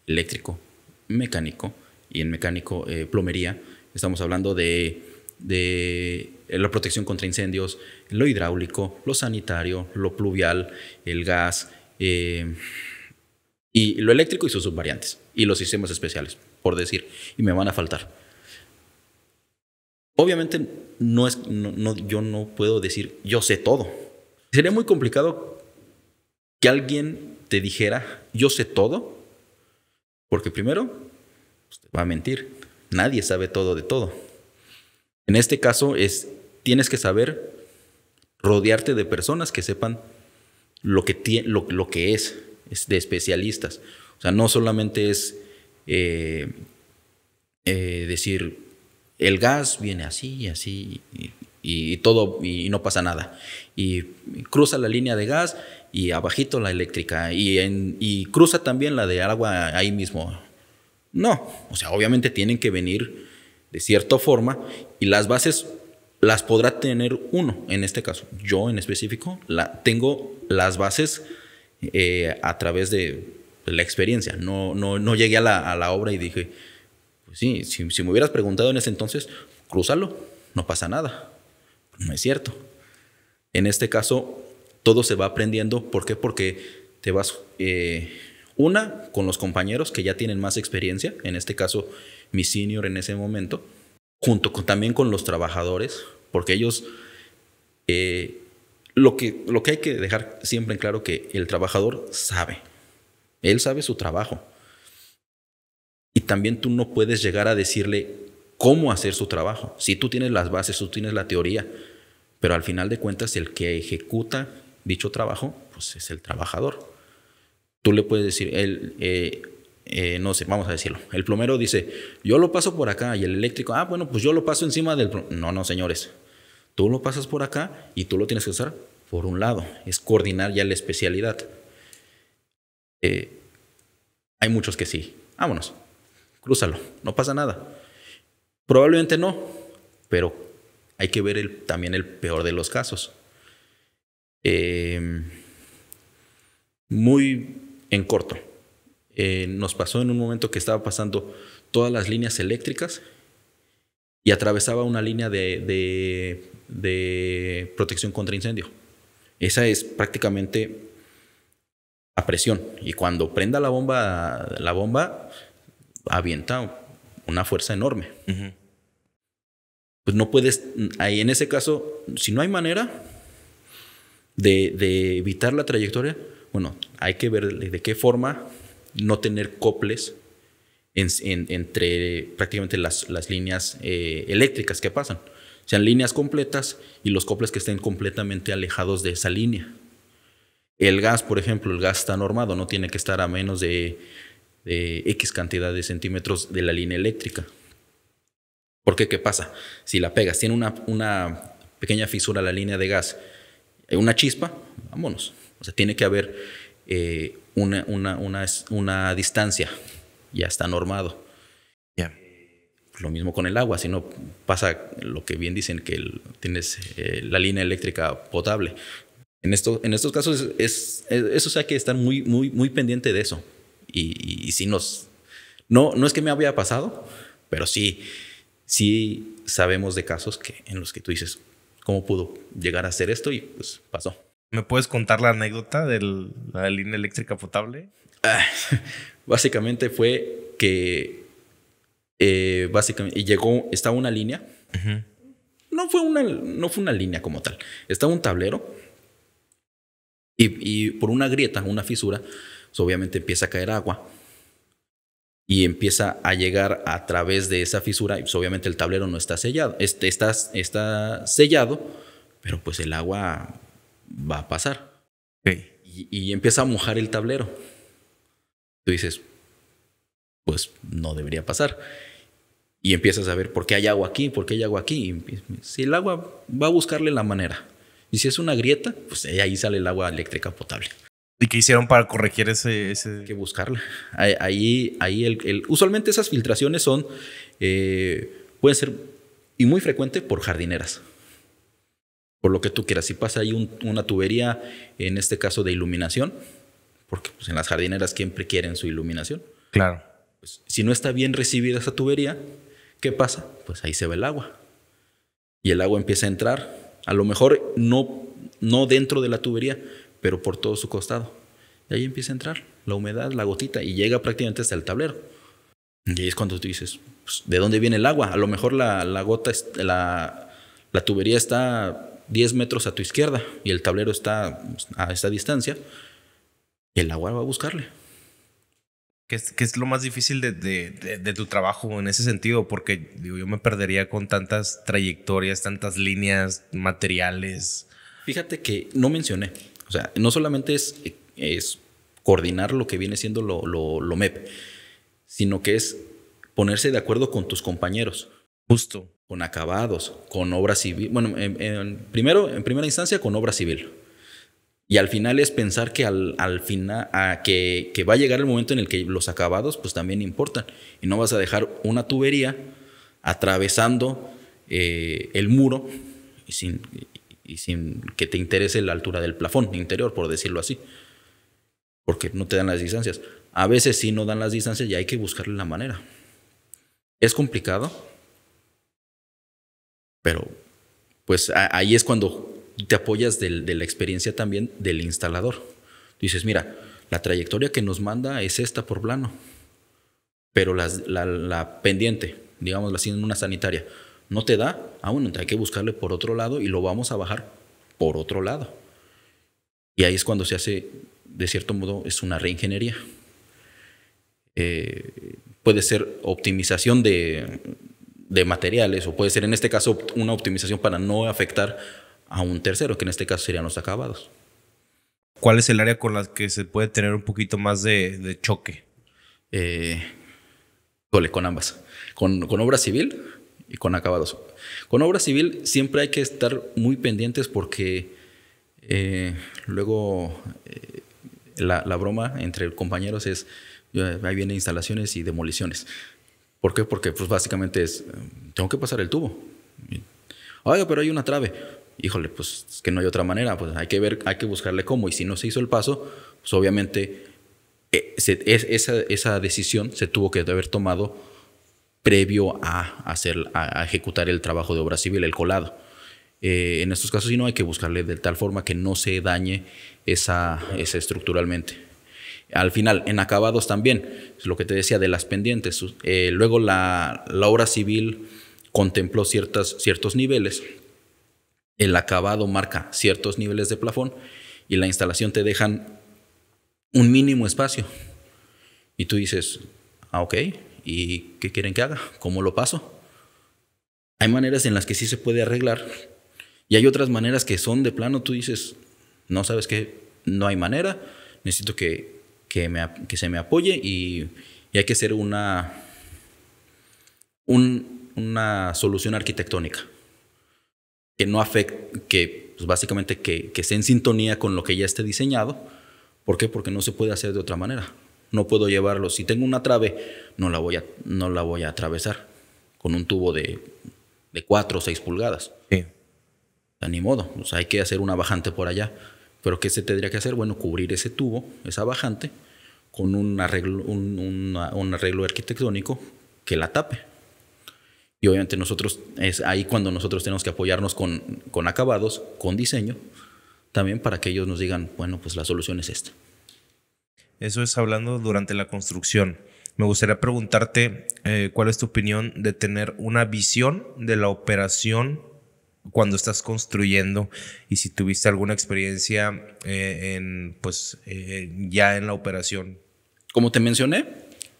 eléctrico, mecánico, y en mecánico eh, plomería, estamos hablando de, eh, la protección contra incendios, lo hidráulico, lo sanitario, lo pluvial, el gas, y lo eléctrico y sus subvariantes. Y los sistemas especiales, por decir. Y me van a faltar. Obviamente, no es, no, yo no puedo decir, yo sé todo. Sería muy complicado que alguien te dijera, yo sé todo. Porque primero, pues, va a mentir. Nadie sabe todo de todo. En este caso, es, tienes que saber rodearte de personas que sepan lo que, lo que es de especialistas. O sea, no solamente es eh, eh, decir, el gas viene así, y así, y, todo, y no pasa nada. Y cruza la línea de gas y abajito la eléctrica, y, en, y cruza también la de agua ahí mismo. No, o sea, obviamente tienen que venir de cierta forma y las bases las podrá tener uno, en este caso, yo en específico, la, tengo las bases eh, a través de la experiencia. No, no, no llegué a la, a la, obra y dije, pues sí, si, me hubieras preguntado en ese entonces, cruzalo, no pasa nada. No es cierto. En este caso, todo se va aprendiendo. ¿Por qué? Porque te vas, eh, una, con los compañeros que ya tienen más experiencia, en este caso mi senior en ese momento, junto con, también con los trabajadores, porque ellos eh, lo que, lo que hay que dejar siempre en claro que el trabajador sabe. Él sabe su trabajo. Y también tú no puedes llegar a decirle cómo hacer su trabajo. Si tú tienes las bases, tú tienes la teoría, pero al final de cuentas el que ejecuta dicho trabajo, pues es el trabajador. Tú le puedes decir, él, eh, eh, no sé, vamos a decirlo, el plomero dice, yo lo paso por acá y el eléctrico, ah, bueno, pues yo lo paso encima del... No, no, señores, tú lo pasas por acá y tú lo tienes que usar por un lado, es coordinar ya la especialidad. Eh, hay muchos que sí, vámonos, crúzalo, no pasa nada. Probablemente no, pero hay que ver también el peor de los casos. Eh, muy en corto, eh, nos pasó en un momento que estaba pasando todas las líneas eléctricas y atravesaba una línea de protección contra incendio. Esa es prácticamente a presión. Y cuando prenda la bomba, la bomba avienta una fuerza enorme. Pues no puedes, ahí en ese caso, si no hay manera de, evitar la trayectoria, bueno, hay que ver de qué forma no tener coples entre prácticamente las, las líneas eh, eléctricas que pasan sean líneas completas y los coples que estén completamente alejados de esa línea. El gas, por ejemplo, el gas está normado, no tiene que estar a menos de, X cantidad de centímetros de la línea eléctrica. ¿Por ¿qué ¿Qué pasa? Si la pegas, tiene una, pequeña fisura la línea de gas, eh, una chispa, vámonos. O sea, tiene que haber eh, una distancia, ya está normado. Lo mismo con el agua, si no pasa lo que bien dicen que tienes eh, la línea eléctrica potable. En, esto, en estos casos, es, eso sea, hay que estar muy, muy, muy pendiente de eso. Y, y, si nos... No, no es que me había pasado, pero sí, sí sabemos de casos que, en los que tú dices, ¿cómo pudo llegar a hacer esto? Y pues pasó. ¿Me puedes contar la anécdota de la línea eléctrica potable? Ah, básicamente fue que eh, básicamente, llegó, estaba una línea. no, fue una, no fue una línea como tal. Estaba un tablero. Y, por una grieta, una fisura, pues, obviamente empieza a caer agua. Y empieza a llegar a través de esa fisura. Y pues, obviamente el tablero no está sellado. Este, está, está sellado, pero pues el agua va a pasar. y, empieza a mojar el tablero. Tú dices, pues no debería pasar y empiezas a ver por qué hay agua aquí, por qué hay agua aquí. Si el agua va a buscarle la manera. Y si es una grieta, pues ahí sale el agua eléctrica potable. ¿Y qué hicieron para corregir ese...? ese... Hay que buscarla. Ahí, ahí el, usualmente esas filtraciones son, eh, pueden ser, y muy frecuente, por jardineras. Por lo que tú quieras. Si pasa ahí una tubería, en este caso de iluminación, porque pues, en las jardineras siempre quieren su iluminación. Claro. Pues, si no está bien recibida esa tubería, ¿Qué pasa? Pues ahí se ve el agua. Y el agua empieza a entrar, a lo mejor no, no dentro de la tubería, pero por todo su costado. Y ahí empieza a entrar la humedad, la gotita, y llega prácticamente hasta el tablero. Y ahí es cuando tú dices, pues, ¿de dónde viene el agua? A lo mejor la, la gota, la, la tubería está 10 metros a tu izquierda y el tablero está pues, a esta distancia, el agua va a buscarle que es, lo más difícil de, tu trabajo en ese sentido? Porque digo, yo me perdería con tantas trayectorias, tantas líneas, materiales. Fíjate que no mencioné. O sea, no solamente es, es coordinar lo que viene siendo lo, lo, lo MEP, sino que es ponerse de acuerdo con tus compañeros. Justo. Con acabados, con obra civil. Bueno, en, primero, en primera instancia, con obra civil. Y al final es pensar que al, a que, va a llegar el momento en el que los acabados pues también importan. Y no vas a dejar una tubería atravesando eh, el muro y sin, que te interese la altura del plafón interior, por decirlo así. Porque no te dan las distancias. A veces sí no dan las distancias y hay que buscarle la manera. Es complicado, pero pues ahí es cuando te apoyas de la experiencia también del instalador. Dices, mira, la trayectoria que nos manda es esta por plano, pero la, pendiente, digamos así, en una sanitaria, no te da, ah, bueno, hay que buscarle por otro lado y lo vamos a bajar por otro lado. Y ahí es cuando se hace, de cierto modo, es una reingeniería. Eh, puede ser optimización de, de materiales o puede ser en este caso una optimización para no afectar a un tercero, que en este caso serían los acabados. ¿Cuál es el área con la que se puede tener un poquito más de, choque? Eh, con ambas. Con, obra civil y con acabados. Con obra civil siempre hay que estar muy pendientes porque eh, luego eh, la, broma entre compañeros es, ahí vienen instalaciones y demoliciones. ¿Por qué? Porque pues básicamente es, tengo que pasar el tubo. Oiga, pero hay una trave híjole, pues es que no hay otra manera, pues hay que ver, hay que buscarle cómo. Y si no se hizo el paso, pues obviamente e, esa, esa, decisión se tuvo que haber tomado previo a, hacer, a, ejecutar el trabajo de obra civil, el colado. Eh, en estos casos, si no, hay que buscarle de tal forma que no se dañe esa, esa estructuralmente. Al final, en acabados también, es lo que te decía de las pendientes. Eh, luego la, la, obra civil contempló ciertas, ciertos niveles el acabado marca ciertos niveles de plafón y la instalación te dejan un mínimo espacio. Y tú dices, ah, ok, ¿y qué quieren que haga? ¿Cómo lo paso? Hay maneras en las que sí se puede arreglar y hay otras maneras que son de plano, tú dices, no sabes qué, no hay manera, necesito que, se me apoye y, hay que hacer una, una solución arquitectónica que no afecte, que pues, básicamente que, esté en sintonía con lo que ya esté diseñado. ¿Por qué? Porque no se puede hacer de otra manera. No puedo llevarlo. Si tengo una trave, no la voy a, no la voy a atravesar con un tubo de, de 4 o 6 pulgadas. Sí. Ni modo. hay que hacer una bajante por allá. Pero ¿qué se tendría que hacer? Bueno, cubrir ese tubo, esa bajante, con un arreglo, un arreglo arquitectónico que la tape. Y obviamente nosotros, es ahí cuando nosotros tenemos que apoyarnos con, con acabados, con diseño, también para que ellos nos digan, bueno, pues la solución es esta. Eso es hablando durante la construcción. Me gustaría preguntarte eh, cuál es tu opinión de tener una visión de la operación cuando estás construyendo y si tuviste alguna experiencia eh, en, pues, eh, ya en la operación. Como te mencioné,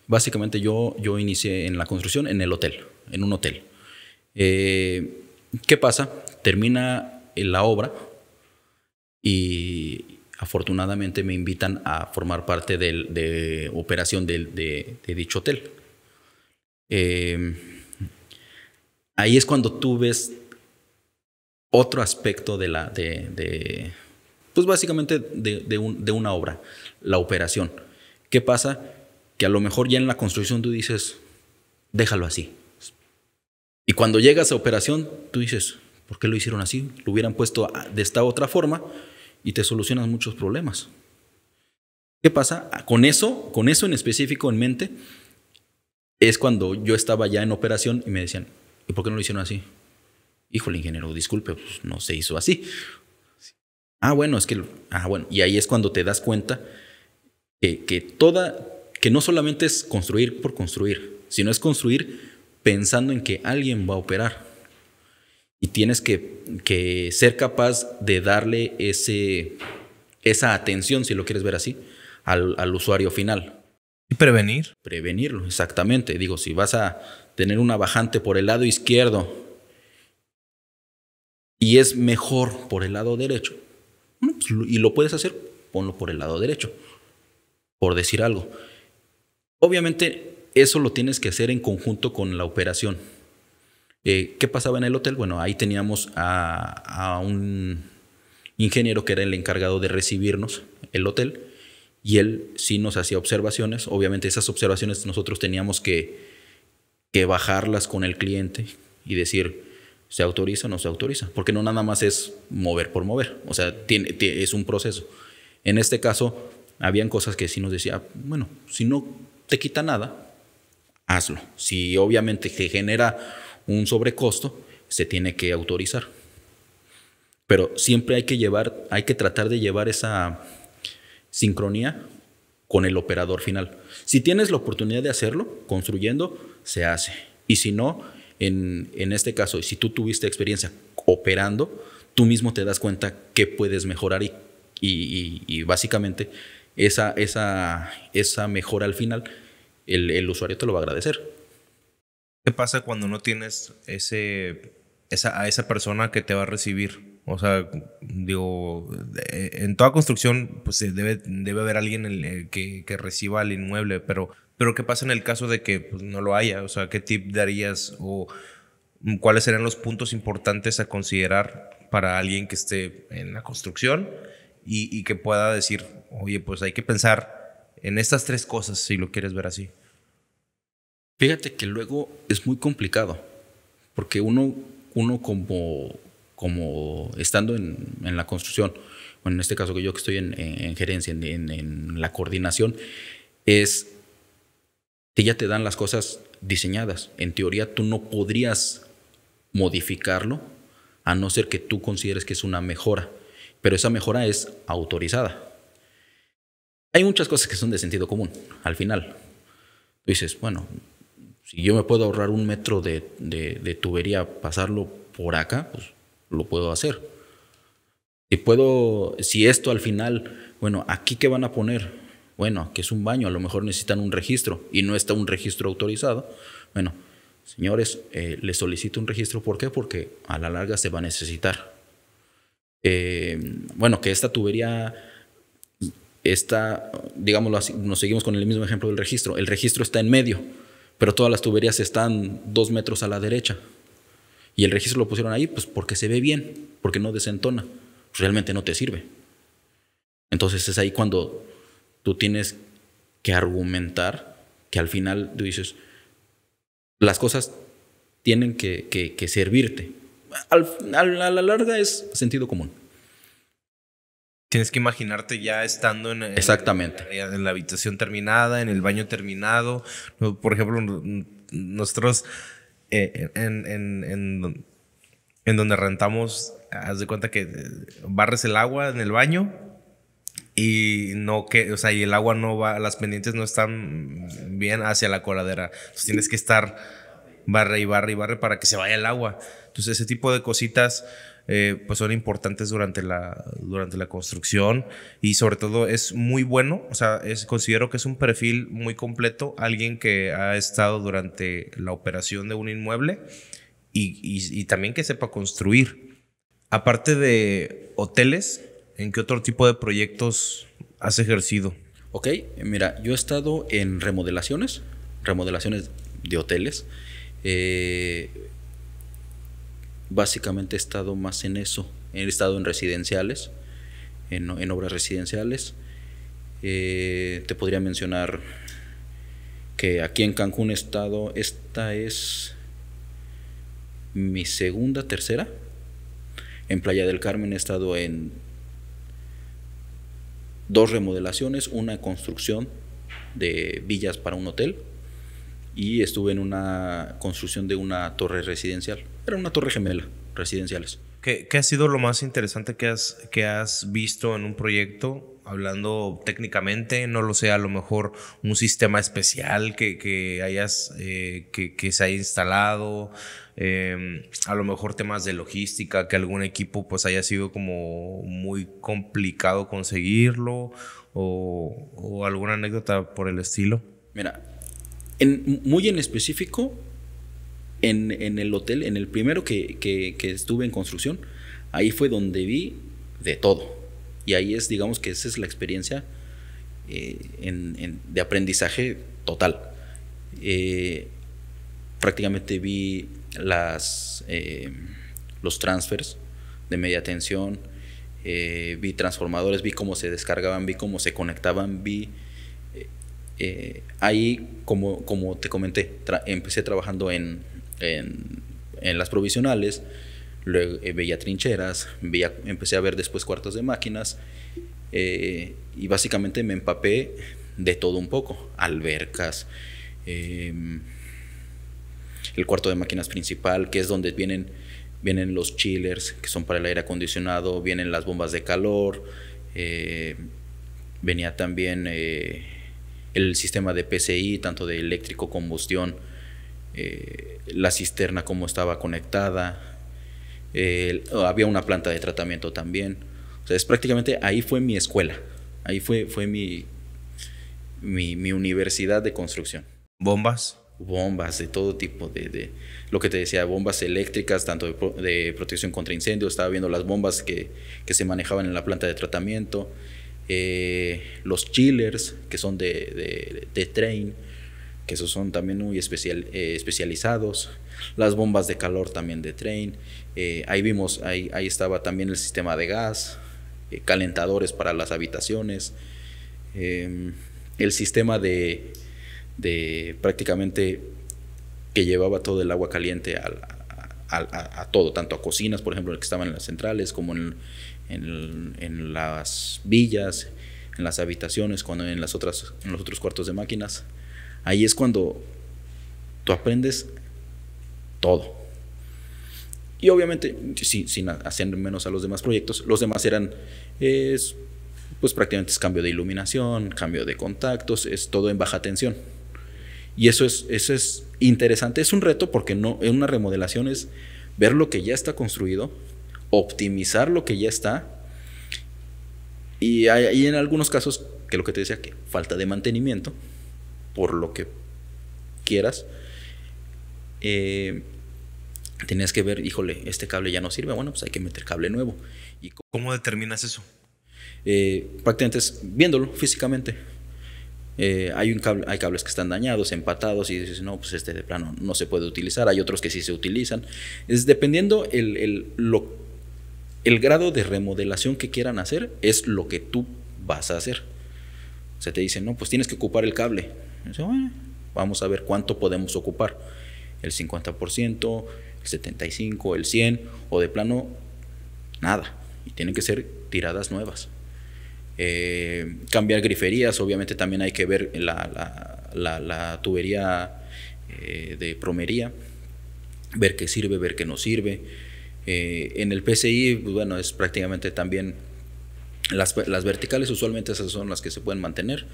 básicamente yo, yo inicié en la construcción en el hotel en un hotel. Eh, ¿Qué pasa? Termina la obra y afortunadamente me invitan a formar parte de, operación de, dicho hotel. Em, ahí es cuando tú ves otro aspecto de la, de, pues básicamente de una obra, la operación. ¿Qué pasa? Que a lo mejor ya en la construcción tú dices, déjalo así. Y cuando llegas a operación, tú dices, ¿por qué lo hicieron así? Lo hubieran puesto de esta otra forma y te solucionas muchos problemas. ¿Qué pasa? Ah, con eso, con eso en específico en mente, es cuando yo estaba ya en operación y me decían, ¿y por qué no lo hicieron así? Híjole, ingeniero, disculpe, pues, no se hizo así. Ah, bueno, es que, ah, bueno, y ahí es cuando te das cuenta que, que toda, que no solamente es construir por construir, sino es construir pensando en que alguien va a operar. Y tienes que, ser capaz de darle esa atención, si lo quieres ver así, al, usuario final. Y prevenir. Prevenirlo, exactamente. Digo, si vas a tener una bajante por el lado izquierdo y es mejor por el lado derecho, pues y lo puedes hacer, ponlo por el lado derecho, por decir algo. Obviamente eso lo tienes que hacer en conjunto con la operación. Eh, ¿Qué pasaba en el hotel? Bueno, ahí teníamos a, un ingeniero que era el encargado de recibirnos el hotel y él sí nos hacía observaciones. Obviamente esas observaciones nosotros teníamos que, bajarlas con el cliente y decir, ¿se autoriza o no se autoriza? Porque no nada más es mover por mover, o sea, es un proceso. En este caso, habían cosas que sí nos decía, ah, bueno, si no te quita nada, hazlo. Si obviamente que genera un sobrecosto, se tiene que autorizar. Pero siempre hay que llevar, hay que tratar de llevar esa sincronía con el operador final. Si tienes la oportunidad de hacerlo, construyendo, se hace. Y si no, en, este caso, si tú tuviste experiencia operando, tú mismo te das cuenta que puedes mejorar y, básicamente esa, esa, esa mejora al final el, usuario te lo va a agradecer. ¿Qué pasa cuando no tienes ese, esa, a esa persona que te va a recibir? O sea, digo, eh, en toda construcción pues debe, debe haber alguien el, eh, que, que, reciba el inmueble, pero, pero ¿qué pasa en el caso de que pues, no lo haya? O sea, ¿qué tip darías o cuáles serían los puntos importantes a considerar para alguien que esté en la construcción y, y que pueda decir, oye, pues hay que pensar en estas tres cosas si lo quieres ver así? Fíjate que luego es muy complicado, porque uno, uno como, como estando en, la construcción, o en este caso que yo que estoy en, en gerencia, en, la coordinación, es que ya te dan las cosas diseñadas. En teoría tú no podrías modificarlo a no ser que tú consideres que es una mejora, pero esa mejora es autorizada. Hay muchas cosas que son de sentido común, al final. Tú dices, bueno, si yo me puedo ahorrar un metro de, tubería, pasarlo por acá, pues lo puedo hacer. Si puedo, si esto al final, bueno, aquí qué van a poner, bueno, que es un baño, a lo mejor necesitan un registro y no está un registro autorizado, bueno, señores, eh, les solicito un registro, ¿por qué? Porque a la larga se va a necesitar. Eh, bueno, que esta tubería está, digámoslo así, nos seguimos con el mismo ejemplo del registro, el registro está en medio pero todas las tuberías están dos metros a la derecha. Y el registro lo pusieron ahí, pues porque se ve bien, porque no desentona. Realmente no te sirve. Entonces es ahí cuando tú tienes que argumentar que al final tú dices, las cosas tienen que, servirte. a la larga es sentido común. Tienes que imaginarte ya estando en, Exactamente. En, la habitación terminada, en el baño terminado. Por ejemplo, nosotros eh, en, donde rentamos, haz de cuenta que eh, barres el agua en el baño y no que, o sea, y el agua no va, las pendientes no están bien hacia la coladera. tienes que estar barre y barre y barre para que se vaya el agua. Entonces ese tipo de cositas eh, pues son importantes durante la, durante la construcción y sobre todo es muy bueno, o sea, es, considero que es un perfil muy completo, alguien que ha estado durante la operación de un inmueble y, y, y también que sepa construir. Aparte de hoteles, ¿en qué otro tipo de proyectos has ejercido? Ok, mira, yo he estado en remodelaciones, remodelaciones de hoteles. Eh, básicamente he estado más en eso. He estado en residenciales, en, obras residenciales. Eh, te podría mencionar que aquí en Cancún he estado, esta es mi segunda, tercera. En Playa del Carmen he estado en dos remodelaciones, una construcción de villas para un hotel y estuve en una construcción de una torre residencial. Era una torre gemela, residenciales. ¿Qué, ¿Qué, ha sido lo más interesante que has, que has visto en un proyecto? Hablando técnicamente, no lo sé, a lo mejor un sistema especial que, que hayas, eh, que, que, se haya instalado, em, a lo mejor temas de logística, que algún equipo pues haya sido como muy complicado conseguirlo o, o alguna anécdota por el estilo. Mira, en, muy en específico, en, el hotel, en el primero que, estuve en construcción, ahí fue donde vi de todo. Y ahí es, digamos que esa es la experiencia eh, de aprendizaje total. Eh, prácticamente vi las, eh, los transfers de media tensión, vi transformadores, vi cómo se descargaban, vi cómo se conectaban, vi... ahí, como, como te comenté, empecé trabajando en, en, las provisionales, eh, veía trincheras, empecé a ver después cuartos de máquinas eh, y básicamente me empapé de todo un poco, albercas, em, el cuarto de máquinas principal, que es donde vienen, vienen los chillers, que son para el aire acondicionado, vienen las bombas de calor, eh, venía también el sistema de PCI, tanto de eléctrico combustión, eh, la cisterna cómo estaba conectada, oh, había una planta de tratamiento también. O es prácticamente ahí fue mi escuela, ahí fue, fue mi, mi, universidad de construcción. ¿Bombas? Bombas de todo tipo, de, lo que te decía, bombas eléctricas, tanto de, protección contra incendios, estaba viendo las bombas que, se manejaban en la planta de tratamiento, eh, los chillers que son de, de, de train, que esos son también muy especial, eh, especializados. Las bombas de calor también de tren. Eh, ahí vimos, ahí, ahí estaba también el sistema de gas, eh, calentadores para las habitaciones, em, el sistema de, de, prácticamente que llevaba todo el agua caliente a, todo, tanto a cocinas, por ejemplo, que estaban en las centrales, como en, en las villas, en las habitaciones, cuando en, las otras, en los otros cuartos de máquinas. Ahí es cuando tú aprendes todo. Y obviamente, sin hacer menos a los demás proyectos, los demás eran, es, pues prácticamente es cambio de iluminación, cambio de contactos, es todo en baja tensión. Y eso es, eso es interesante, es un reto porque no, en una remodelación es ver lo que ya está construido, optimizar lo que ya está, y hay, en algunos casos, que lo que te decía, que falta de mantenimiento, por lo que quieras, eh, tenías que ver, híjole, este cable ya no sirve, bueno, pues hay que meter cable nuevo. ¿Y cómo, determinas eso? Eh, prácticamente es viéndolo físicamente. Eh, hay, un cable, hay cables que están dañados, empatados, y dices, no, pues este de plano no se puede utilizar. Hay otros que sí se utilizan. Es dependiendo el, el grado de remodelación que quieran hacer, es lo que tú vas a hacer. Se te dicen, no, pues tienes que ocupar el cable vamos a ver cuánto podemos ocupar. El 50%, el 75%, el 100% o de plano nada. Y tienen que ser tiradas nuevas. Eh, cambiar griferías, obviamente también hay que ver la, la, la, tubería eh, de promería, ver qué sirve, ver qué no sirve. Eh, en el PCI, pues bueno, es prácticamente también las, las verticales, usualmente esas son las que se pueden mantener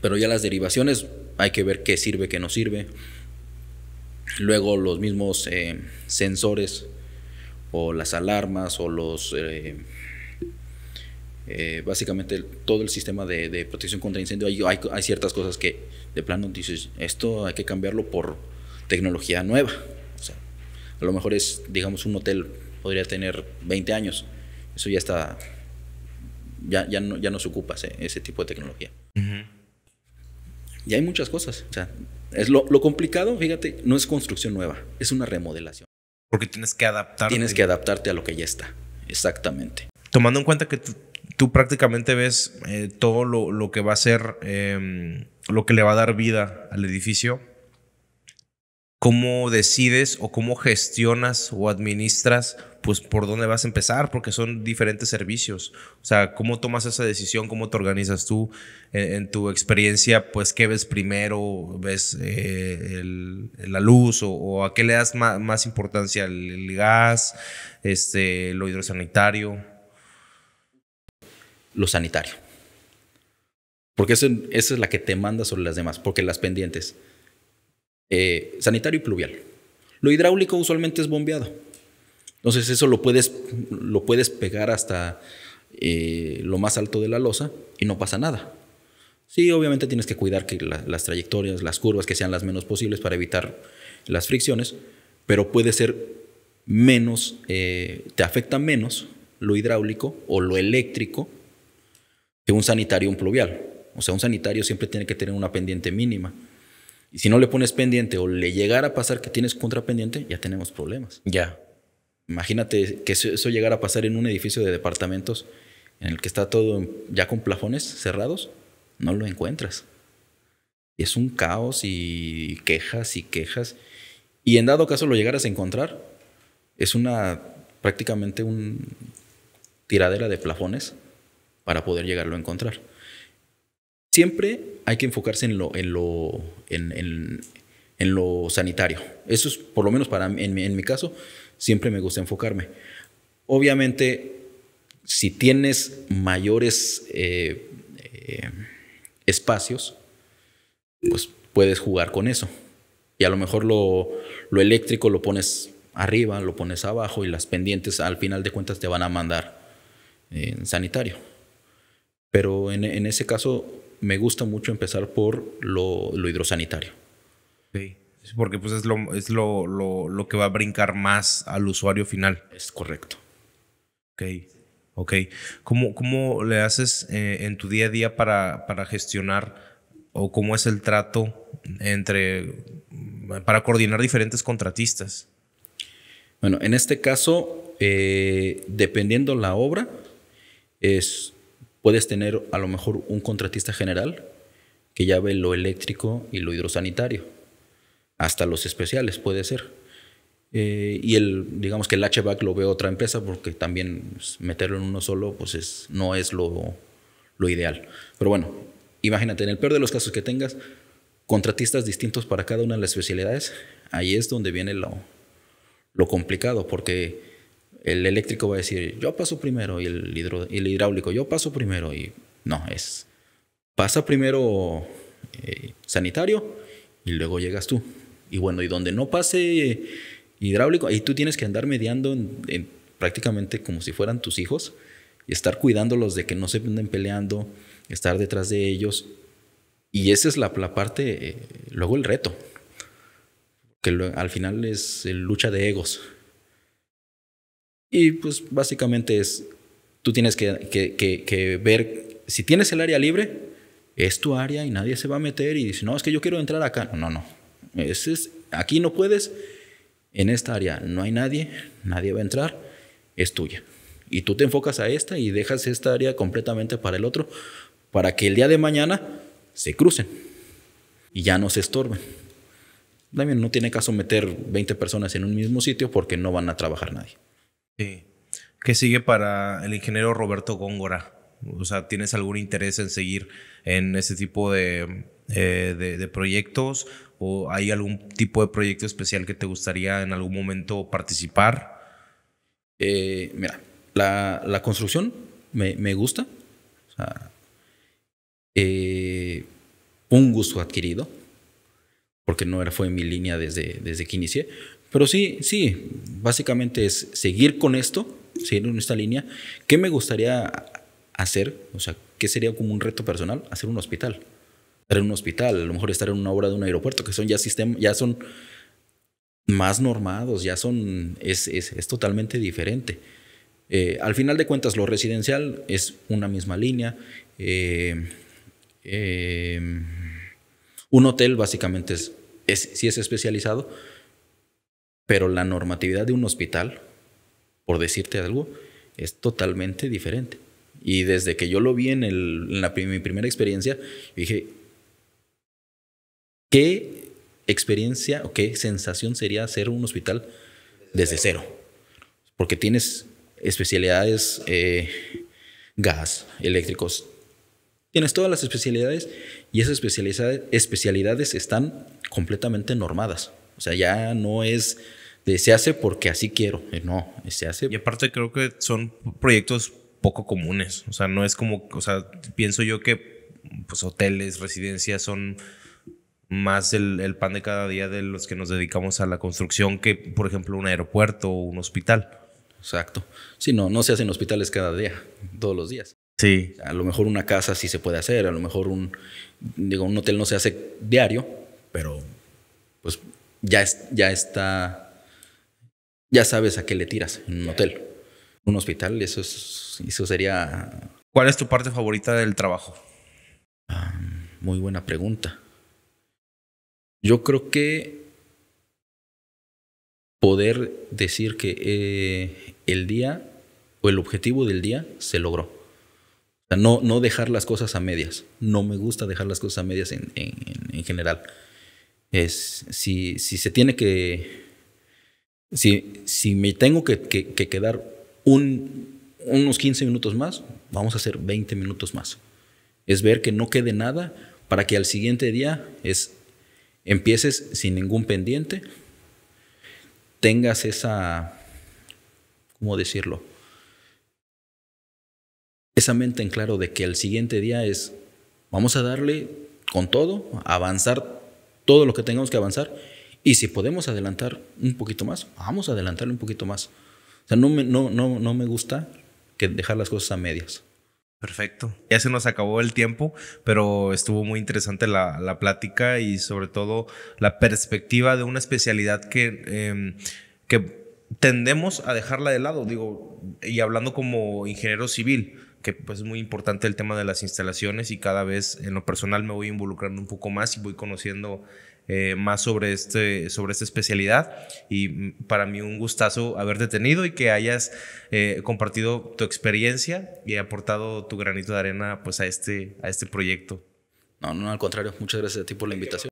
pero ya las derivaciones hay que ver qué sirve, qué no sirve. Luego los mismos eh, sensores o las alarmas o los... Eh, eh, básicamente todo el sistema de, protección contra incendio, hay, ciertas cosas que de plano dices, esto hay que cambiarlo por tecnología nueva. O sea, a lo mejor es, digamos, un hotel podría tener 20 años, eso ya está, ya, ya, no, ya no se ocupa ese, tipo de tecnología. Y hay muchas cosas. O sea, es lo, complicado, fíjate, no es construcción nueva, es una remodelación. Porque tienes que adaptarte. Tienes que adaptarte a lo que ya está, exactamente. Tomando en cuenta que tú, prácticamente ves eh, todo lo, que va a ser, em, lo que le va a dar vida al edificio, ¿cómo decides o cómo gestionas o administras pues por dónde vas a empezar, porque son diferentes servicios. O sea, cómo tomas esa decisión, cómo te organizas tú en, tu experiencia, pues qué ves primero, ves eh, la luz o, a qué le das más, importancia, el, gas, este, lo hidrosanitario. Lo sanitario. Porque esa es la que te manda sobre las demás, porque las pendientes. Eh, sanitario y pluvial. Lo hidráulico usualmente es bombeado entonces eso lo puedes, lo puedes pegar hasta eh, lo más alto de la losa y no pasa nada. Sí, obviamente tienes que cuidar que las trayectorias, las curvas, que sean las menos posibles para evitar las fricciones, pero puede ser menos, eh, te afecta menos lo hidráulico o lo eléctrico que un sanitario un pluvial. O sea, un sanitario siempre tiene que tener una pendiente mínima. Y si no le pones pendiente o le llegara a pasar que tienes contrapendiente, ya tenemos problemas. Ya. Imagínate que eso llegara a pasar en un edificio de departamentos en el que está todo ya con plafones cerrados, no lo encuentras. Es un caos y quejas y quejas. Y en dado caso lo llegaras a encontrar, es una prácticamente un tiradera de plafones para poder llegarlo a encontrar. Siempre hay que enfocarse en lo, en lo, en, lo sanitario. Eso es, por lo menos para en en mi caso, siempre me gusta enfocarme. Obviamente, si tienes mayores eh, eh, espacios, pues puedes jugar con eso. Y a lo mejor lo, lo eléctrico lo pones arriba, lo pones abajo y las pendientes al final de cuentas te van a mandar en sanitario. Pero en, ese caso me gusta mucho empezar por lo, hidrosanitario. Sí. Porque pues es, lo, es lo, que va a brincar más al usuario final. Es correcto. Ok, ok. ¿Cómo, cómo le haces eh, en tu día a día para, gestionar o cómo es el trato entre para coordinar diferentes contratistas? Bueno, en este caso, eh, dependiendo la obra, es, puedes tener a lo mejor un contratista general que ya ve lo eléctrico y lo hidrosanitario hasta los especiales puede ser. Eh, y el, digamos que el hatchback lo ve otra empresa porque también pues, meterlo en uno solo pues es, no es lo, lo ideal. Pero bueno, imagínate, en el peor de los casos que tengas, contratistas distintos para cada una de las especialidades, ahí es donde viene lo, complicado, porque el eléctrico va a decir, yo paso primero, y el, hidráulico, yo paso primero, y no, es, pasa primero eh, sanitario y luego llegas tú. Y bueno, y donde no pase hidráulico, ahí tú tienes que andar mediando prácticamente como si fueran tus hijos y estar cuidándolos de que no se anden peleando, estar detrás de ellos. Y esa es la, la parte, eh, luego el reto, que al final es el eh, lucha de egos. Y pues básicamente es, tú tienes que, que, que, que, ver, si tienes el área libre, es tu área y nadie se va a meter y dice, no, es que yo quiero entrar acá. no, no es es, aquí no puedes, en esta área no hay nadie, nadie va a entrar, es tuya. Y tú te enfocas a esta y dejas esta área completamente para el otro, para que el día de mañana se crucen y ya no se estorben. También no tiene caso meter 20 personas en un mismo sitio porque no van a trabajar nadie. Sí. ¿Qué sigue para el ingeniero Roberto Góngora? O sea, ¿tienes algún interés en seguir en ese tipo de, eh, de proyectos ¿O hay algún tipo de proyecto especial que te gustaría en algún momento participar? Eh, mira, la, construcción me, gusta. Eh, un gusto adquirido, porque no era, fue mi línea desde, desde que inicié. Pero sí, sí, básicamente es seguir con esto, seguir en esta línea. ¿Qué me gustaría hacer? O sea, ¿qué sería como un reto personal? Hacer un hospital estar en un hospital, a lo mejor estar en una obra de un aeropuerto, que son ya sistemas, ya son más normados, ya son, es, totalmente diferente. Eh, al final de cuentas, lo residencial es una misma línea. Eh, em, un hotel básicamente es, es, sí es especializado, pero la normatividad de un hospital, por decirte algo, es totalmente diferente. Y desde que yo lo vi en, mi primera experiencia, dije, ¿Qué experiencia o qué sensación sería hacer un hospital desde cero? Porque tienes especialidades eh, gas, eléctricos, tienes todas las especialidades y esas especialidades, especialidades están completamente normadas. O sea, ya no es de se hace porque así quiero. Eh, no, se hace. Y aparte creo que son proyectos poco comunes. O sea, no es como, o sea, pienso yo que pues hoteles, residencias son más el, pan de cada día de los que nos dedicamos a la construcción que, por ejemplo, un aeropuerto o un hospital. Exacto. Sí, no, no se hacen hospitales cada día, todos los días. Sí. A lo mejor una casa sí se puede hacer, a lo mejor un, digo, un hotel no se hace diario, pero pues ya, ya está, ya sabes a qué le tiras en un hotel. Un hospital, eso, eso sería... ¿Cuál es tu parte favorita del trabajo? Ah, muy buena pregunta. Yo creo que poder decir que eh, el día o el objetivo del día se logró. no, no dejar las cosas a medias. No me gusta dejar las cosas a medias en, general. Es, si, si se tiene que... Si, si me tengo que, quedar unos 15 minutos más, vamos a hacer 20 minutos más. Es ver que no quede nada para que al siguiente día es empieces sin ningún pendiente, tengas esa, ¿cómo decirlo? Esa mente en claro de que el siguiente día es, vamos a darle con todo, avanzar todo lo que tengamos que avanzar y si podemos adelantar un poquito más, vamos a adelantarle un poquito más. O sea, no me, no, no, no me gusta que dejar las cosas a medias. Perfecto. Ya se nos acabó el tiempo, pero estuvo muy interesante la, plática y sobre todo la perspectiva de una especialidad que, em, que tendemos a dejarla de lado, digo, y hablando como ingeniero civil que pues es muy importante el tema de las instalaciones y cada vez en lo personal me voy involucrando un poco más y voy conociendo eh, más sobre, este, sobre esta especialidad. Y mm, para mí un gustazo haberte tenido y que hayas eh, compartido tu experiencia y aportado tu granito de arena pues, a, este, a este proyecto. No, no, al contrario. Muchas gracias a ti por la invitación.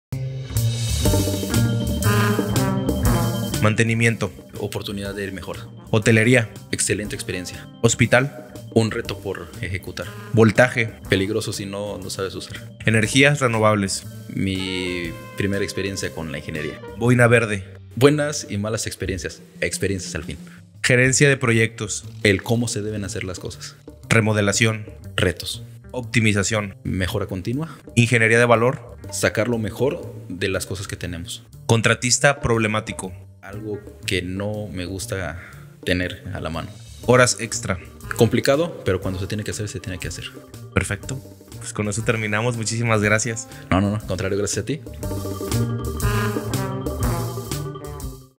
Mantenimiento. Oportunidad de ir mejor. Hotelería. Excelente experiencia. Hospital un reto por ejecutar. Voltaje. Peligroso si no, lo sabes usar. Energías renovables. Mi primera experiencia con la ingeniería. Boina verde. Buenas y malas experiencias. Experiencias al fin. Gerencia de proyectos. El cómo se deben hacer las cosas. Remodelación. Retos. Optimización. Mejora continua. Ingeniería de valor. Sacar lo mejor de las cosas que tenemos. Contratista problemático. Algo que no me gusta tener a la mano. Horas extra complicado, pero cuando se tiene que hacer, se tiene que hacer. Perfecto. Pues con eso terminamos. Muchísimas gracias. No, no, no. Contrario, gracias a ti.